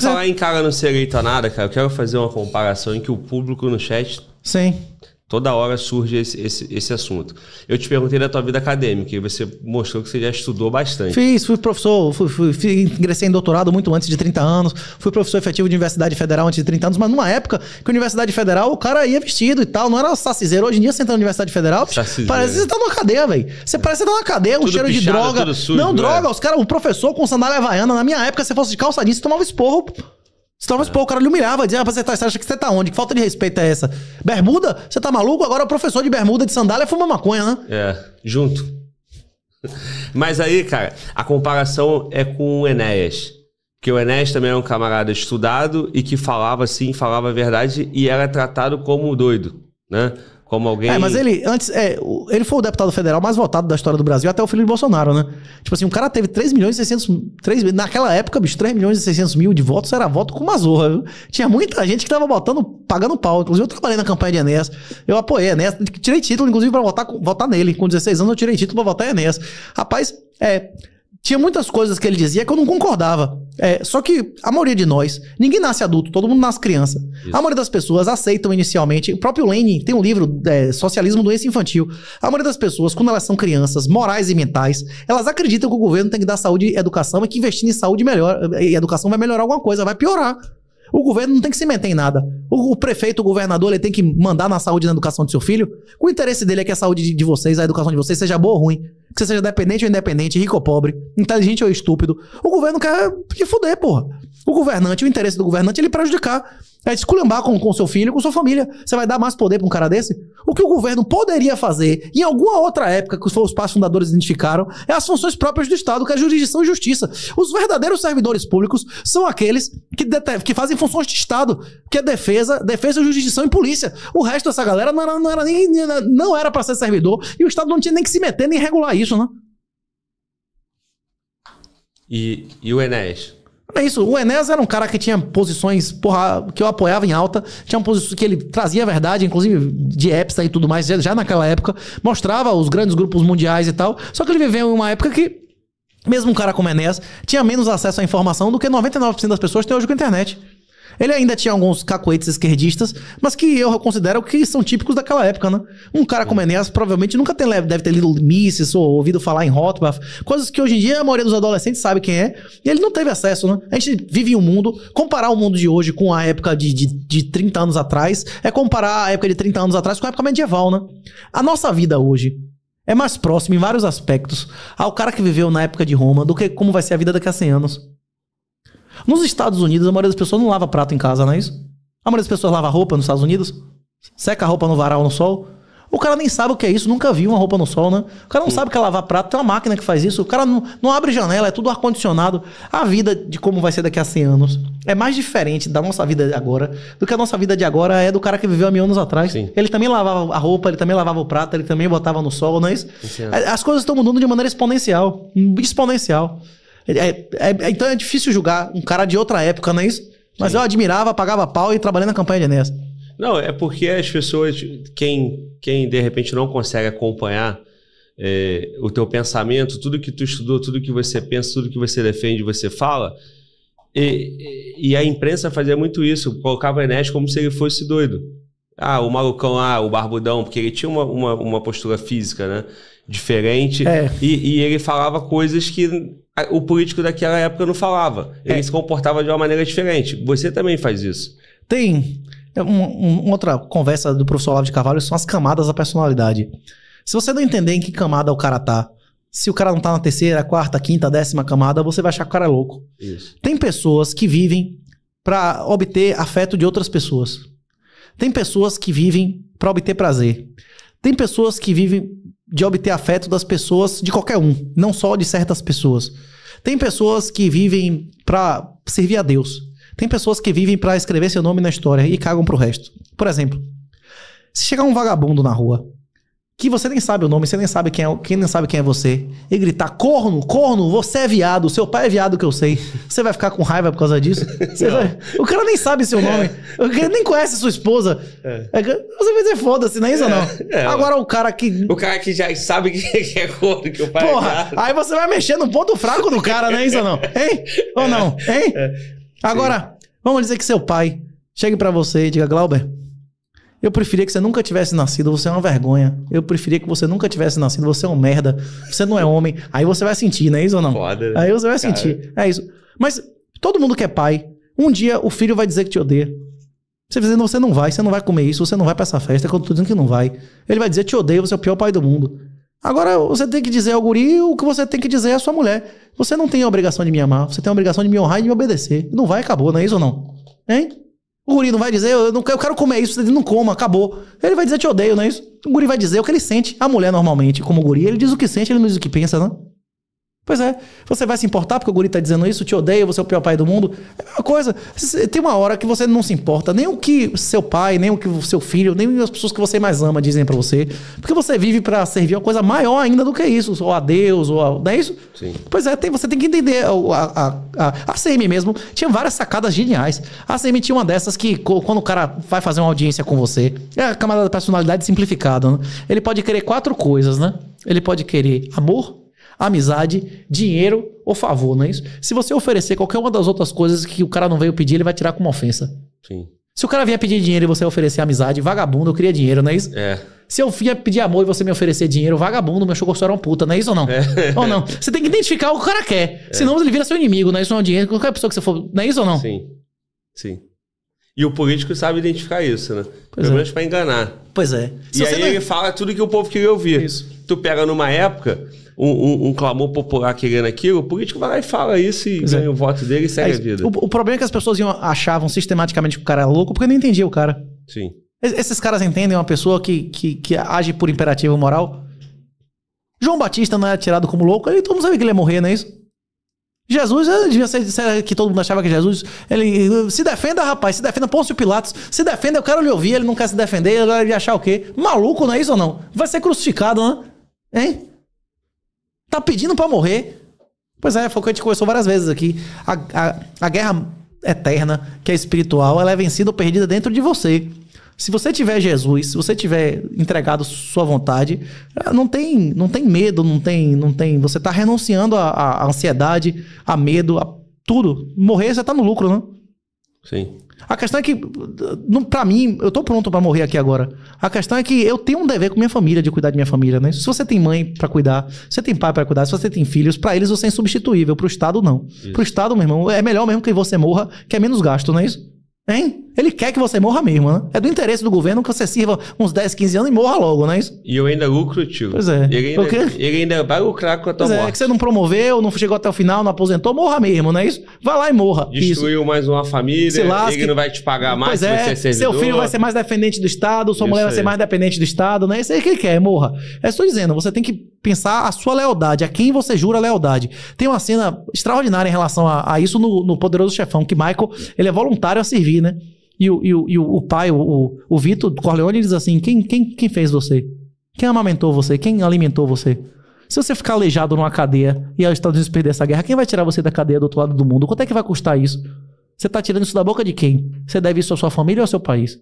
Falar em cara não ser eleito a nada, cara, eu quero fazer uma comparação em que o público no chat. Sim. Toda hora surge esse, esse, esse assunto. Eu te perguntei da tua vida acadêmica e você mostrou que você já estudou bastante. Fiz, fui professor, fui, fui, fui, ingressei em doutorado muito antes de 30 anos, fui professor efetivo de Universidade Federal antes de 30 anos, mas numa época que a Universidade Federal o cara ia vestido e tal, não era sacizeiro. Hoje em dia você entra na Universidade Federal, sacizeiro. parece que você tá numa cadeia, velho. Você parece que você tá numa cadeia, um tudo cheiro pichado, de droga. Sujo, não, né? droga, os caras, o professor com sandália havaiana, na minha época, se fosse de calça jeans, tomava esporro. Senão, mas, é. pô, o cara lhe humilhava, dizia, você, tá, você acha que você tá onde? Que falta de respeito é essa? Bermuda? Você tá maluco? Agora o professor de bermuda, de sandália, fuma maconha, né? É, junto. Mas aí, cara, a comparação é com o Enéas. Porque o Enéas também era um camarada estudado e que falava assim, falava a verdade e era tratado como doido, né? como alguém. É, mas ele antes. É, ele foi o deputado federal mais votado da história do Brasil, até o filho de Bolsonaro, né? Tipo assim, um cara teve 3 milhões e 600. 3, naquela época, bicho, 3 milhões e 600 mil de votos era voto com mazorra, viu? Tinha muita gente que tava votando pagando pau. Inclusive, eu trabalhei na campanha de Enéas. Eu apoiei Enéas. Tirei título, inclusive, pra votar, votar nele. Com 16 anos, eu tirei título pra votar em Enéas. Rapaz, é. Tinha muitas coisas que ele dizia que eu não concordava. É, só que a maioria de nós, ninguém nasce adulto, todo mundo nasce criança. Isso. A maioria das pessoas aceitam inicialmente. O próprio Lenin tem um livro, é, Socialismo Doença Infantil. A maioria das pessoas, quando elas são crianças, morais e mentais, elas acreditam que o governo tem que dar saúde e educação e que investir em saúde melhor, e educação vai melhorar alguma coisa, vai piorar. O governo não tem que se meter em nada. O, o, prefeito, o governador, ele tem que mandar na saúde e na educação do seu filho. O interesse dele é que a saúde de, de vocês, a educação de vocês, seja boa ou ruim. Que você seja dependente ou independente, rico ou pobre, inteligente ou estúpido. O governo quer te fuder, porra. O governante, o interesse do governante, ele prejudicar é esculhambar com o seu filho, com sua família. Você vai dar mais poder para um cara desse? O que o governo poderia fazer em alguma outra época que os pais fundadores identificaram é as funções próprias do Estado, que é a jurisdição e justiça. Os verdadeiros servidores públicos são aqueles que, que fazem funções de Estado, que é defesa, defesa, jurisdição e polícia. O resto dessa galera não era, não era nem não era para ser servidor e o Estado não tinha nem que se meter nem regular isso, né? E, e o Enéas? É isso. O Enes era um cara que tinha posições, porra, que eu apoiava em alta. Tinha uma posição que ele trazia a verdade, inclusive de apps e tudo mais, já, já naquela época. Mostrava os grandes grupos mundiais e tal. Só que ele viveu em uma época que mesmo um cara como Enéas tinha menos acesso à informação do que 99% das pessoas têm hoje com a internet. Ele ainda tinha alguns cacoetes esquerdistas, mas que eu considero que são típicos daquela época, né? Um cara como hum. Enéas provavelmente nunca tem, deve ter lido Mises ou ouvido falar em Rothbard, coisas que hoje em dia a maioria dos adolescentes sabe quem é, e ele não teve acesso, né? A gente vive em um mundo, comparar o mundo de hoje com a época de, de, de 30 anos atrás é comparar a época de 30 anos atrás com a época medieval, né? A nossa vida hoje, é mais próxima em vários aspectos ao cara que viveu na época de Roma do que como vai ser a vida daqui a 100 anos. Nos Estados Unidos, a maioria das pessoas não lava prato em casa, não é isso? A maioria das pessoas lava roupa nos Estados Unidos, seca a roupa no varal no sol. O cara nem sabe o que é isso, nunca viu uma roupa no sol, né? O cara não Sim. sabe o que é lavar prato, tem uma máquina que faz isso, o cara não, não abre janela, é tudo ar-condicionado. A vida de como vai ser daqui a 100 anos é mais diferente da nossa vida de agora do que a nossa vida de agora é do cara que viveu há mil anos atrás. Sim. Ele também lavava a roupa, ele também lavava o prato, ele também botava no sol, não é isso? Sim. As coisas estão mudando de maneira exponencial exponencial. É, é, é, é, então é difícil julgar um cara de outra época, não é isso? Mas Sim. eu admirava, pagava pau e trabalhei na campanha de Enéas. Não, é porque as pessoas, quem, quem de repente não consegue acompanhar é, o teu pensamento, tudo que tu estudou, tudo que você pensa, tudo que você defende, você fala, e, e a imprensa fazia muito isso, colocava o Enéas como se ele fosse doido. Ah, o malucão lá, ah, o barbudão, porque ele tinha uma, uma, uma postura física, né? Diferente. É. E, e, ele falava coisas que o político daquela época não falava. Ele é. se comportava de uma maneira diferente. Você também faz isso. Tem. É uma, outra conversa do professor Olavo de Carvalho são as camadas da personalidade. Se você não entender em que camada o cara tá, se o cara não tá na terceira, quarta, quinta, décima camada, você vai achar que o cara é louco. Isso. Tem pessoas que vivem para obter afeto de outras pessoas. Tem pessoas que vivem para obter prazer. Tem pessoas que vivem de obter afeto das pessoas, de qualquer um, não só de certas pessoas. Tem pessoas que vivem para servir a Deus. Tem pessoas que vivem para escrever seu nome na história e cagam pro resto. Por exemplo, se chegar um vagabundo na rua que você nem sabe o nome, você nem sabe quem é, quem nem sabe quem é você, e gritar corno, corno, você é viado, seu pai é viado que eu sei. Você vai ficar com raiva por causa disso? Vai... O cara nem sabe seu nome, o cara nem conhece sua esposa. É. é você vai dizer foda-se, não é isso ou é, não? É, Agora o cara que... O cara que já sabe que é corno, que o pai é Porra, é aí você vai mexer no ponto fraco do cara, não é isso ou não? Hein? Ou não? Hein? Agora, vamos dizer que seu pai chegue para você e diga, Glauber... Eu preferia que você nunca tivesse nascido, você é uma vergonha. Eu preferia que você nunca tivesse nascido, você é um merda, você não é homem. Aí você vai sentir, não é isso ou não? Foda, né? Aí você vai cara. sentir. É isso. Mas todo mundo que é pai, um dia o filho vai dizer que te odeia. Você vai dizer, você não vai, você não vai comer isso, você não vai pra essa festa, é quando tu dizendo que não vai. Ele vai dizer, te odeio, você é o pior pai do mundo. Agora, você tem que dizer ao guri o que você tem que dizer à sua mulher. Você não tem a obrigação de me amar, você tem a obrigação de me honrar e de me obedecer. Não vai, acabou, não é isso ou não? Hein? O guri não vai dizer, eu, não, eu quero comer isso, ele não coma, acabou. Ele vai dizer, te odeio, não é isso? O guri vai dizer o que ele sente. A mulher, normalmente, como guri, ele diz o que sente, ele não diz o que pensa, não? Né? Pois é, você vai se importar porque o guri tá dizendo isso, te odeia, você é o pior pai do mundo. É a coisa. Tem uma hora que você não se importa, nem o que seu pai, nem o que seu filho, nem as pessoas que você mais ama dizem para você. Porque você vive para servir a coisa maior ainda do que isso, ou a Deus, ou a. Não é isso? Sim. Pois é, tem, você tem que entender. A, a, a, a CM mesmo tinha várias sacadas geniais. A CM tinha uma dessas que, quando o cara vai fazer uma audiência com você, é a camada da personalidade simplificada, né? Ele pode querer quatro coisas, né? Ele pode querer amor amizade, dinheiro ou favor, não é isso? Se você oferecer qualquer uma das outras coisas que o cara não veio pedir, ele vai tirar como ofensa. Sim. Se o cara vier pedir dinheiro e você oferecer amizade, vagabundo, eu queria dinheiro, não é isso? É. Se eu vier pedir amor e você me oferecer dinheiro, vagabundo, meu chocolate era um puta, não é isso ou não? É. Ou não? Você tem que identificar o que o cara quer. É. Senão ele vira seu inimigo, não é isso? Não é dinheiro, qualquer pessoa que você for. Não é isso ou não? Sim. Sim. E o político sabe identificar isso, né? Pois Pelo é. menos pra enganar. Pois é. Se e aí não... É- ele fala tudo que o povo queria ouvir. Isso. Tu pega numa época, um, um, um, clamor popular querendo aquilo, o político vai lá e fala isso e pois é. ganha é. o voto dele e segue a vida. O, o, problema é que as pessoas iam, achavam sistematicamente que o cara era louco porque não entendia o cara. Sim. Es, esses caras entendem uma pessoa que, que, que age por imperativo moral? João Batista não é tirado como louco, aí todo mundo sabe que ele ia morrer, não é isso? Jesus devia ser, ser que todo mundo achava que Jesus. Ele se defenda, rapaz, se defenda Pôncio Pilatos, se defenda, eu quero lhe ouvir, ele não quer se defender, ele vai achar o quê? Maluco, não é isso ou não? Vai ser crucificado, né? Hein? Tá pedindo para morrer. Pois é, foi o que a gente conversou várias vezes aqui. A, a, a guerra eterna, que é espiritual, ela é vencida ou perdida dentro de você. Se você tiver Jesus, se você tiver entregado sua vontade, eh, não tem, não tem medo, não tem, não tem. Você está renunciando à ansiedade, a medo, a tudo. Morrer, você está no lucro, né? Sim. A questão é que, para mim, eu tô pronto para morrer aqui agora. A questão é que eu tenho um dever com minha família de cuidar de minha família, né? Se você tem mãe para cuidar, se você tem pai para cuidar, se você tem filhos, para eles você é insubstituível, pro Estado não. para Pro Estado, meu irmão, é melhor mesmo que você morra, que é menos gasto, não é isso? Hein? Ele quer que você morra mesmo, né? É do interesse do governo que você sirva uns 10, 15 anos e morra logo, não é isso? E eu ainda lucro, tio. Pois é. Ele ainda, ele ainda vai lucrar com a tua pois é, morte. É, que você não promoveu, não chegou até o final, não aposentou, morra mesmo, não é isso? Vai lá e morra. Destruiu isso. mais uma família, Se lasque. ele não vai te pagar mais, pois é, você é Seu filho vai ser mais dependente do Estado, sua isso mulher vai aí. ser mais dependente do Estado, não é isso aí é que ele quer, morra. É só dizendo, você tem que pensar a sua lealdade, a quem você jura lealdade. Tem uma cena extraordinária em relação a, a isso no, no Poderoso Chefão, que Michael, ele é voluntário a servir, né? E o, e o, e o pai, o, o Vitor Corleone, diz assim: quem, quem, quem fez você? Quem amamentou você? Quem alimentou você? Se você ficar aleijado numa cadeia e os Estados Unidos perder essa guerra, quem vai tirar você da cadeia do outro lado do mundo? Quanto é que vai custar isso? Você está tirando isso da boca de quem? Você deve isso à sua família ou ao seu país?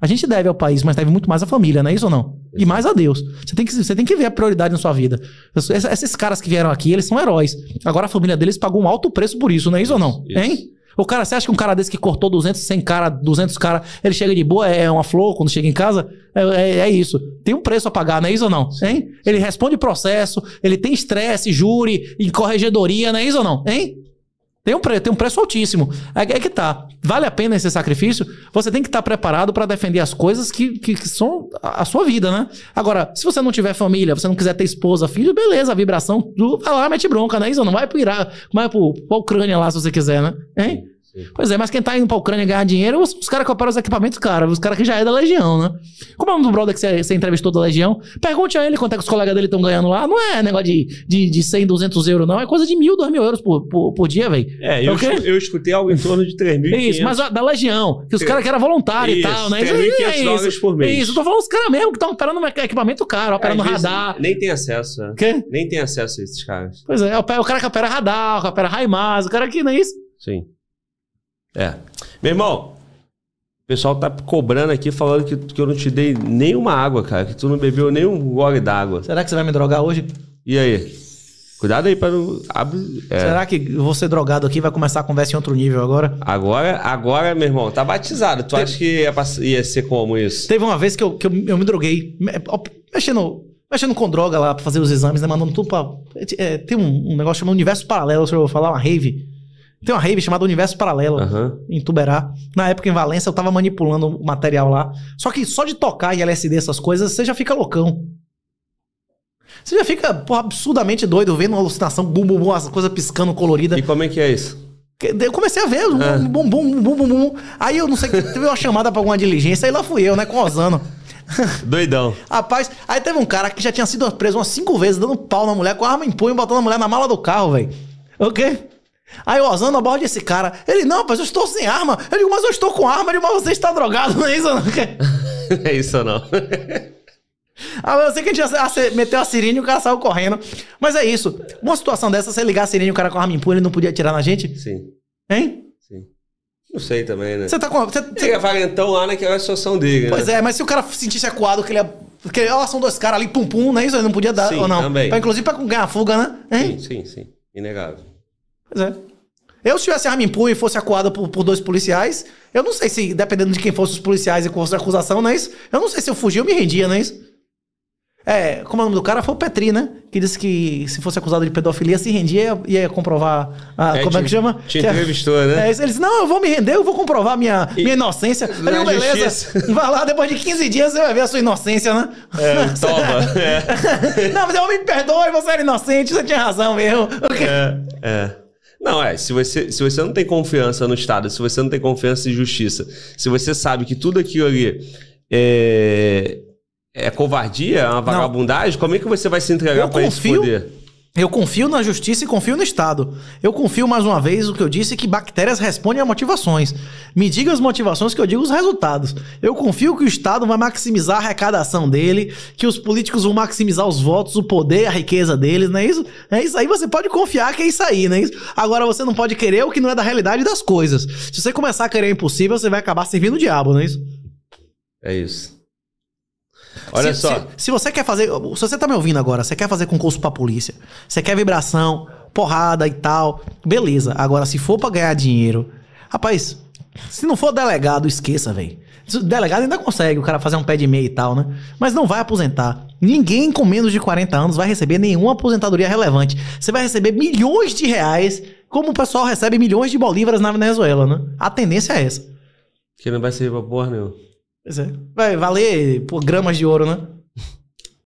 A gente deve ao país, mas deve muito mais à família, não é isso ou não? E mais a Deus. Você tem que, você tem que ver a prioridade na sua vida. Esses, esses caras que vieram aqui, eles são heróis. Agora a família deles pagou um alto preço por isso, não é isso, isso ou não? Isso. Hein? O cara, você acha que um cara desse que cortou 200, 100 cara, 200 cara, ele chega de boa, é, é uma flor quando chega em casa? É, é, é isso. Tem um preço a pagar, não é isso ou não? Hein? Ele responde processo, ele tem estresse, júri, corregedoria, não é isso ou não? Hein? Tem um, tem um preço altíssimo. É, é que tá. Vale a pena esse sacrifício? Você tem que estar tá preparado para defender as coisas que, que, que, são a sua vida, né? Agora, se você não tiver família, você não quiser ter esposa, filho, beleza, a vibração, tu vai lá, mete bronca, né? Isso não vai pro Irã, vai pro, pra Ucrânia lá se você quiser, né? Hein? Pois é, mas quem tá indo pra Ucrânia ganhar dinheiro, os, os caras que operam os equipamentos, cara, os caras que já é da Legião, né? Como é o nome do brother que você, entrevistou da Legião? Pergunte a ele quanto é que os colegas dele estão ganhando lá. Não é negócio de, de, de 100, 200 euros, não. É coisa de mil, dois mil euros por, por, por dia, velho. É, é eu, eu escutei algo em torno de 3 mil. Isso, mas ó, da Legião, que os caras que eram voluntários e tal, né? 3, isso, é dólares por mês. Isso, eu tô falando os caras mesmo que estão operando um equipamento caro, operando radar. Nem, tem acesso, né? Quê? Nem tem acesso a esses caras. Pois é, é o cara que opera radar, que opera Raimaz, o cara que não é isso? Sim. É. Meu irmão, o pessoal tá cobrando aqui, falando que, que eu não te dei nenhuma água, cara. Que tu não bebeu nenhum gole d'água. Será que você vai me drogar hoje? E aí? Cuidado aí para não. é. Será que eu vou ser drogado aqui? Vai começar a conversa em outro nível agora? Agora, agora, meu irmão, tá batizado. Tu Te... acha que ia, ia, ser como isso? Teve uma vez que eu, que eu, eu me droguei, mexendo, mexendo com droga lá pra fazer os exames, né? Mandando tudo pra. É, tem um, um, negócio chamado Universo Paralelo, se eu vou falar, uma rave. Tem uma rave chamada Universo Paralelo, uhum. em Tuberá. Na época em Valença, eu tava manipulando o material lá. Só que só de tocar em LSD essas coisas, você já fica loucão. Você já fica absurdamente doido, vendo uma alucinação, bum, bum, bum, as coisas piscando colorida. E como é que é isso? Eu comecei a ver, ah. bum, bum, bum, bum, bum, Aí eu não sei, teve uma chamada pra alguma diligência, aí lá fui eu, né, com o Osano. Doidão. Rapaz, aí teve um cara que já tinha sido preso umas cinco vezes, dando pau na mulher, com a arma em punho, botando a mulher na mala do carro, velho. Ok? Aí o Osano aborda esse cara. Ele, não, mas eu estou sem arma. Eu digo, mas eu estou com arma. Ele, mas você está drogado, não é isso não? é isso não. Ah, eu sei que a gente meteu a sirene e o cara saiu correndo. Mas é isso. Uma situação dessa, você ligar a sirene e o cara com a arma impura, ele não podia atirar na gente? Sim. Hein? Sim. Não sei também, né? Você tá com. Você né, é valentão lá naquela situação dele. Pois né? é, mas se o cara sentisse acuado que ele ia. É, Porque ó, são dois caras ali, pum pum, não é isso? Ele não podia dar sim, ou não. Também. Pra, inclusive pra ganhar fuga, né? Hein? Sim, sim, sim. Inegável. Pois é. Eu, se tivesse arma em punho e fosse acuado por, por, dois policiais, eu não sei se, dependendo de quem fossem os policiais e com a acusação, não é isso? Eu não sei se eu fugia ou me rendia, não é isso? É, como é o nome do cara? Foi o Petri, né? Que disse que se fosse acusado de pedofilia, se rendia e ia comprovar. A, é, como te, é que chama? Te que entrevistou, é, né? É, ele disse: Não, eu vou me render, eu vou comprovar minha, e, minha inocência. Ele Beleza, justiça. vai lá, depois de 15 dias você vai ver a sua inocência, né? É, toma. é. Não, mas eu me perdoe, você era inocente, você tinha razão mesmo. É, é. Não, é. Se você, se você não tem confiança no Estado, se você não tem confiança em justiça, se você sabe que tudo aquilo ali é, é covardia, é uma vagabundagem, não. como é que você vai se entregar para esse poder? Eu confio na justiça e confio no Estado. Eu confio mais uma vez o que eu disse que bactérias respondem a motivações. Me diga as motivações que eu digo os resultados. Eu confio que o Estado vai maximizar a arrecadação dele, que os políticos vão maximizar os votos, o poder, a riqueza deles, não é isso? É isso aí, você pode confiar que é isso aí, não é isso? Agora você não pode querer o que não é da realidade das coisas. Se você começar a querer o é impossível, você vai acabar servindo o diabo, não é isso? É isso. Olha se, só. Se, se, você quer fazer. Se você tá me ouvindo agora, você quer fazer concurso pra polícia, você quer vibração, porrada e tal, beleza. Agora, se for pra ganhar dinheiro, rapaz, se não for delegado, esqueça, velho. Delegado ainda consegue o cara fazer um pé de meia e tal, né? Mas não vai aposentar. Ninguém com menos de 40 anos vai receber nenhuma aposentadoria relevante. Você vai receber milhões de reais, como o pessoal recebe milhões de bolívares na Venezuela, né? A tendência é essa. Que não vai servir pra porra nenhuma. Pois é. Vai valer pô, gramas de ouro, né?